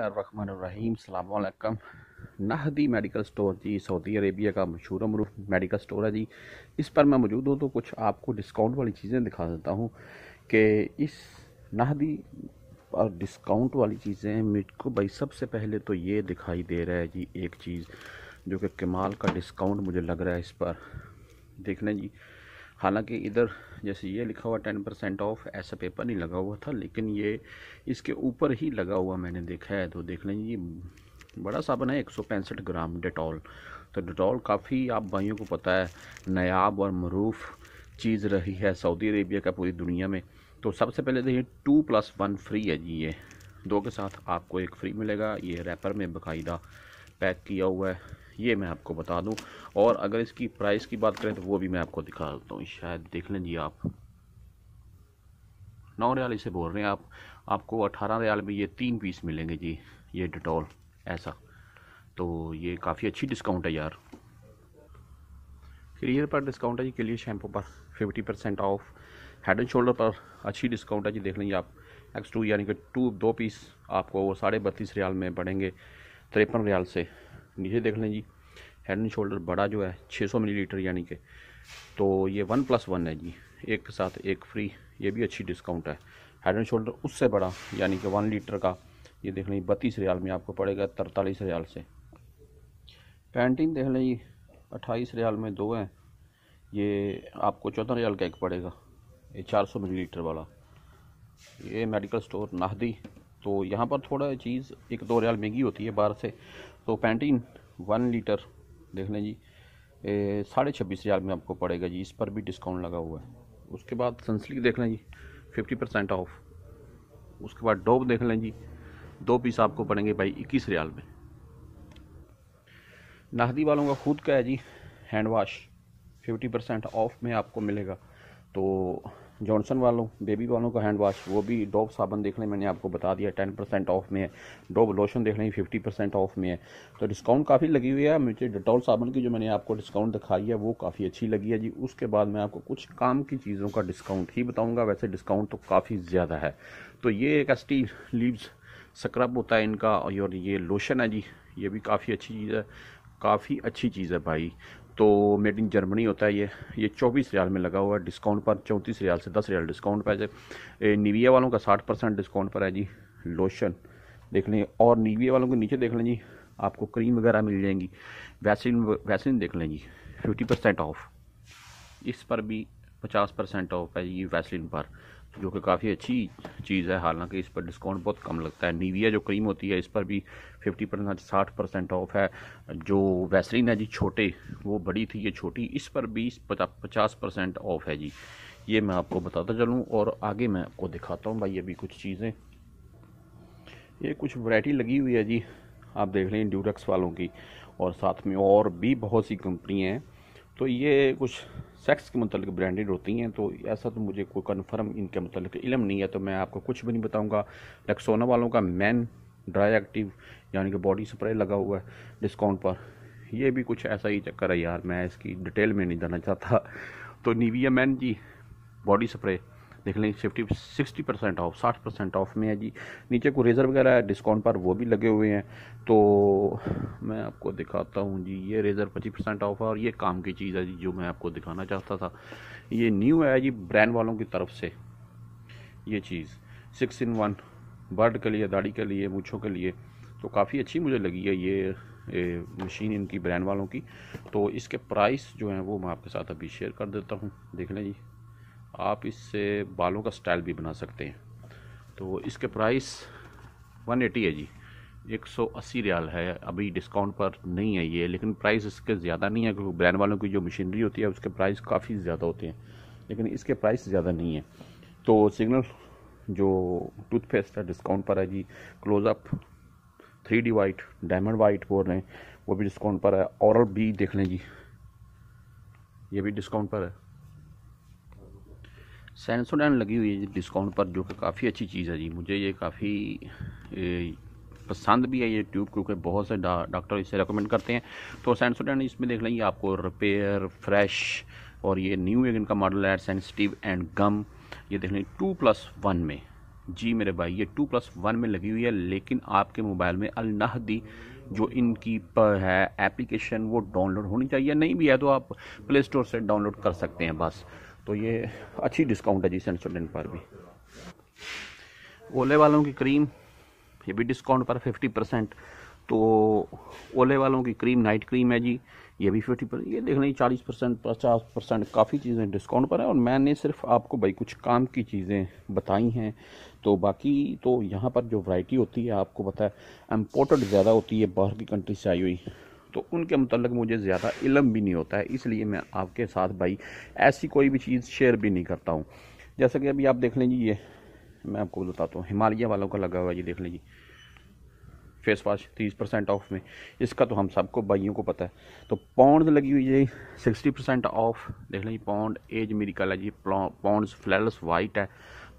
अल्लाम Nahdi medical store जी Saudi Arabia का मशहूर मरूफ मेडिकल स्टोर है जी इस पर मैं मौजूद हूँ तो कुछ आपको डिस्काउंट वाली चीज़ें दिखा देता हूँ कि इस नाहदी और डिस्काउंट वाली चीज़ें मुझको भाई सबसे पहले तो ये दिखाई दे रहा है जी एक चीज़ जो कि कमाल का डिस्काउंट मुझे लग रहा है इस पर देख लें जी हालांकि इधर जैसे ये लिखा हुआ टेन परसेंट ऑफ ऐसा पेपर नहीं लगा हुआ था लेकिन ये इसके ऊपर ही लगा हुआ मैंने देखा है तो देख लें ये बड़ा साबन है एक सौ पैंसठ ग्राम डेटॉल तो डेटॉल काफ़ी आप भाइयों को पता है नायाब और मरूफ चीज़ रही है सऊदी अरेबिया का पूरी दुनिया में तो सबसे पहले तो ये टू प्लस वन फ्री है जी ये दो के साथ आपको एक फ्री मिलेगा ये रैपर में बाकायदा पैक किया हुआ है ये मैं आपको बता दूं और अगर इसकी प्राइस की बात करें तो वो भी मैं आपको दिखा देता हूँ शायद देख लें जी आप नौ रियाल इसे बोल रहे हैं आप आपको अठारह रियाल में ये तीन पीस मिलेंगे जी ये डिटॉल ऐसा तो ये काफ़ी अच्छी डिस्काउंट है यार क्लियर पर डिस्काउंट है जी क्लियर शैम्पू पर fifty percent off head and shoulder पर अच्छी डिस्काउंट है जी देख लेंगे आप एक्स टू यानी कि टू दो पीस आपको वो साढ़े बत्तीस रियाल में पड़ेंगे तिरपन रियाल से नीचे देख लें जी हेड एंड शोल्डर बड़ा जो है 600 मिलीलीटर यानी कि तो ये वन प्लस वन है जी एक के साथ एक फ्री ये भी अच्छी डिस्काउंट है हेड एंड शोल्डर उससे बड़ा यानी कि वन लीटर का ये देख लें बत्तीस रियाल में आपको पड़ेगा तरतालीस रियाल से पैंटीन देख लें जी अट्ठाईस रियाल में दो हैं ये आपको चौदह रियाल का एक पड़ेगा ये चार सौ लीटर वाला ये मेडिकल स्टोर नाहदी तो यहाँ पर थोड़ा चीज़ एक दो रियाल महंगी होती है बाहर से तो पैंटीन वन लीटर देख लें जी साढ़े छब्बीस रियाल में आपको पड़ेगा जी इस पर भी डिस्काउंट लगा हुआ है उसके बाद सनस्लिक देख लें जी फिफ्टी परसेंट ऑफ उसके बाद डोब देख लें जी दो पीस आपको पड़ेंगे भाई इक्कीस रियाल में नाहदी वालों का खुद का है जी hand wash fifty percent off में आपको मिलेगा तो जॉनसन वालों बेबी वालों का हैंड वाश वो भी डोब साबन देख लें मैंने आपको बता दिया टेन परसेंट ऑफ में है डोब लोशन देख लें फिफ्टी परसेंट ऑफ में है तो डिस्काउंट काफ़ी लगी हुई है मुझे डिटॉल साबन की जो मैंने आपको डिस्काउंट दिखाई है वो काफ़ी अच्छी लगी है जी उसके बाद मैं आपको कुछ काम की चीज़ों का डिस्काउंट ही बताऊँगा वैसे डिस्काउंट तो काफ़ी ज़्यादा है तो ये एक एस्टी लीव्स स्क्रब होता है इनका और ये लोशन है जी ये भी काफ़ी अच्छी चीज़ है काफ़ी अच्छी चीज़ है भाई तो मेड इन जर्मनी होता है ये ये चौबीस रियाल में लगा हुआ है डिस्काउंट पर चौंतीस रियाल से दस रियाल डिस्काउंट पर है निविया वालों का साठ परसेंट डिस्काउंट पर है जी लोशन देख लें और निविया वालों के नीचे देख लें जी आपको क्रीम वगैरह मिल जाएंगी वैसलिन वैसलिन देख लें जी फिफ्टी परसेंट ऑफ इस पर भी पचास परसेंट ऑफ है जी वैसलिन पर जो कि काफ़ी अच्छी चीज़ है हालांकि इस पर डिस्काउंट बहुत कम लगता है नीविया जो क्रीम होती है इस पर भी 50 परसेंट साठ परसेंट ऑफ है जो वैसलिन है जी छोटे वो बड़ी थी ये छोटी इस पर भी पचास परसेंट ऑफ है जी ये मैं आपको बताता चलूँ और आगे मैं आपको दिखाता हूँ भाई अभी कुछ चीज़ें ये कुछ वरायटी लगी हुई है जी आप देख लें ड्यूरक्स वालों की और साथ में और भी बहुत सी कंपनियाँ हैं तो ये कुछ सेक्स के मतलब ब्रांडेड होती हैं तो ऐसा तो मुझे कोई कन्फर्म इनके मतलब इलम नहीं है तो मैं आपको कुछ भी नहीं बताऊँगा लक्सोना वालों का मैन ड्राई एक्टिव यानी कि बॉडी स्प्रे लगा हुआ है डिस्काउंट पर ये भी कुछ ऐसा ही चक्कर है यार मैं इसकी डिटेल में नहीं जाना चाहता तो निविया मैन जी बॉडी स्प्रे देख लें फिफ्टी सिक्सटी परसेंट ऑफ साठ परसेंट ऑफ में है जी नीचे को रेज़र वगैरह है डिस्काउंट पर वो भी लगे हुए हैं तो मैं आपको दिखाता हूँ जी ये रेज़र पच्चीस परसेंट ऑफ है और ये काम की चीज़ है जी जो मैं आपको दिखाना चाहता था ये न्यू है जी ब्रांड वालों की तरफ से ये चीज़ सिक्स इन वन बर्ड के लिए दाढ़ी के लिए मूछों के लिए तो काफ़ी अच्छी मुझे लगी है ये मशीन इनकी ब्रांड वालों की तो इसके प्राइस जो है वो मैं आपके साथ अभी शेयर कर देता हूँ देख लें जी आप इससे बालों का स्टाइल भी बना सकते हैं तो इसके प्राइस 180 है जी 180 रियाल है अभी डिस्काउंट पर नहीं है ये लेकिन प्राइस इसके ज़्यादा नहीं है क्योंकि ब्रांड वालों की जो मशीनरी होती है उसके प्राइस काफ़ी ज़्यादा होते हैं लेकिन इसके प्राइस ज़्यादा नहीं है तो सिग्नल जो टूथपेस्ट है डिस्काउंट पर है जी Closeup three D white diamond white बोल रहे हैं वो भी डिस्काउंट पर है औरल भी देख लें जी ये भी डिस्काउंट पर है सैनसोडैन लगी हुई है डिस्काउंट पर जो कि काफ़ी अच्छी चीज़ है जी मुझे ये काफ़ी पसंद भी है ये ट्यूब क्योंकि बहुत से डा, डॉक्टर इसे रिकमेंड करते हैं तो सैनसोडैन इसमें देख लेंगे आपको रिपेयर फ्रेश और ये न्यू एक इनका मॉडल है सेंसिटिव एंड गम ये देख लेंगे टू प्लस वन में जी मेरे भाई ये टू प्लस वन में लगी हुई है लेकिन आपके मोबाइल में अलनाहदी जो इनकी पर है एप्लीकेशन वो डाउनलोड होनी चाहिए नहीं भी है तो आप प्ले स्टोर से डाउनलोड कर सकते हैं बस तो ये अच्छी डिस्काउंट है जी सेंट टेन पर भी ओले वालों की क्रीम ये भी डिस्काउंट पर फिफ्टी परसेंट तो ओले वालों की क्रीम नाइट क्रीम है जी ये भी फिफ्टी परसेंट ये देख लें चालीस परसेंट पचास परसेंट काफ़ी चीज़ें डिस्काउंट पर है और मैंने सिर्फ आपको भाई कुछ काम की चीज़ें बताई हैं तो बाकी तो यहाँ पर जो वैरायटी होती है आपको पता है इम्पोर्टेड ज़्यादा होती है बाहर की कंट्री से आई हुई तो उनके मतलब मुझे ज़्यादा इलम भी नहीं होता है इसलिए मैं आपके साथ भाई ऐसी कोई भी चीज़ शेयर भी नहीं करता हूँ जैसा कि अभी आप देख लें जी ये मैं आपको बताता हूँ हिमालय वालों का लगा हुआ जी देख लें जी फेस वाश तीस परसेंट ऑफ में इसका तो हम सबको भाइयों को पता है तो पौंड लगी हुई है सिक्सटी परसेंट ऑफ देख लें पौंड एज मेरी कल है जी पाउंड्स फ्लैलस वाइट है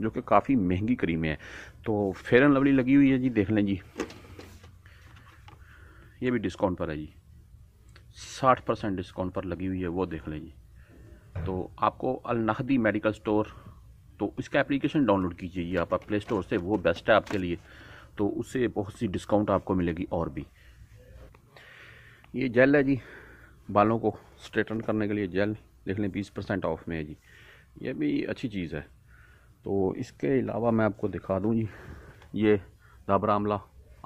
जो कि काफ़ी महंगी क्रीमें है तो फेयर एंड लवली लगी हुई है जी देख लें जी ये भी डिस्काउंट पर है जी साठ परसेंट डिस्काउंट पर लगी हुई है वो देख लीजिए तो आपको नहदी मेडिकल स्टोर तो इसका एप्लीकेशन डाउनलोड कीजिए ये आप प्ले स्टोर से वो बेस्ट है आपके लिए तो उससे बहुत सी डिस्काउंट आपको मिलेगी और भी ये जेल है जी बालों को स्ट्रेटन करने के लिए जेल देख लें बीस परसेंट ऑफ में है जी ये भी अच्छी चीज़ है तो इसके अलावा मैं आपको दिखा दूँ जी ये दाबरा आमला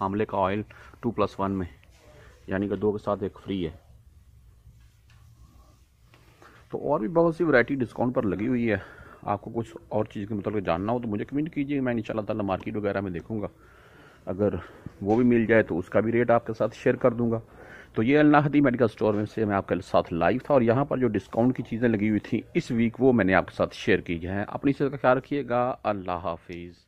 आमले का ऑयल टू प्लस वन में यानी कि दो के साथ एक फ्री है तो और भी बहुत सी वैरायटी डिस्काउंट पर लगी हुई है आपको कुछ और चीज़ के मतलब जानना हो तो मुझे कमेंट कीजिए मैं इन ताला मार्केट वगैरह में देखूँगा अगर वो भी मिल जाए तो उसका भी रेट आपके साथ शेयर कर दूँगा तो ये अलनाहदी मेडिकल स्टोर में से मैं आपके साथ लाइव था और यहाँ पर जो डिस्काउंट की चीज़ें लगी हुई थी इस वीक वो मैंने आपके साथ शेयर की है अपनी सेहत का ख्याल रखिएगा अल्लाह हाफिज़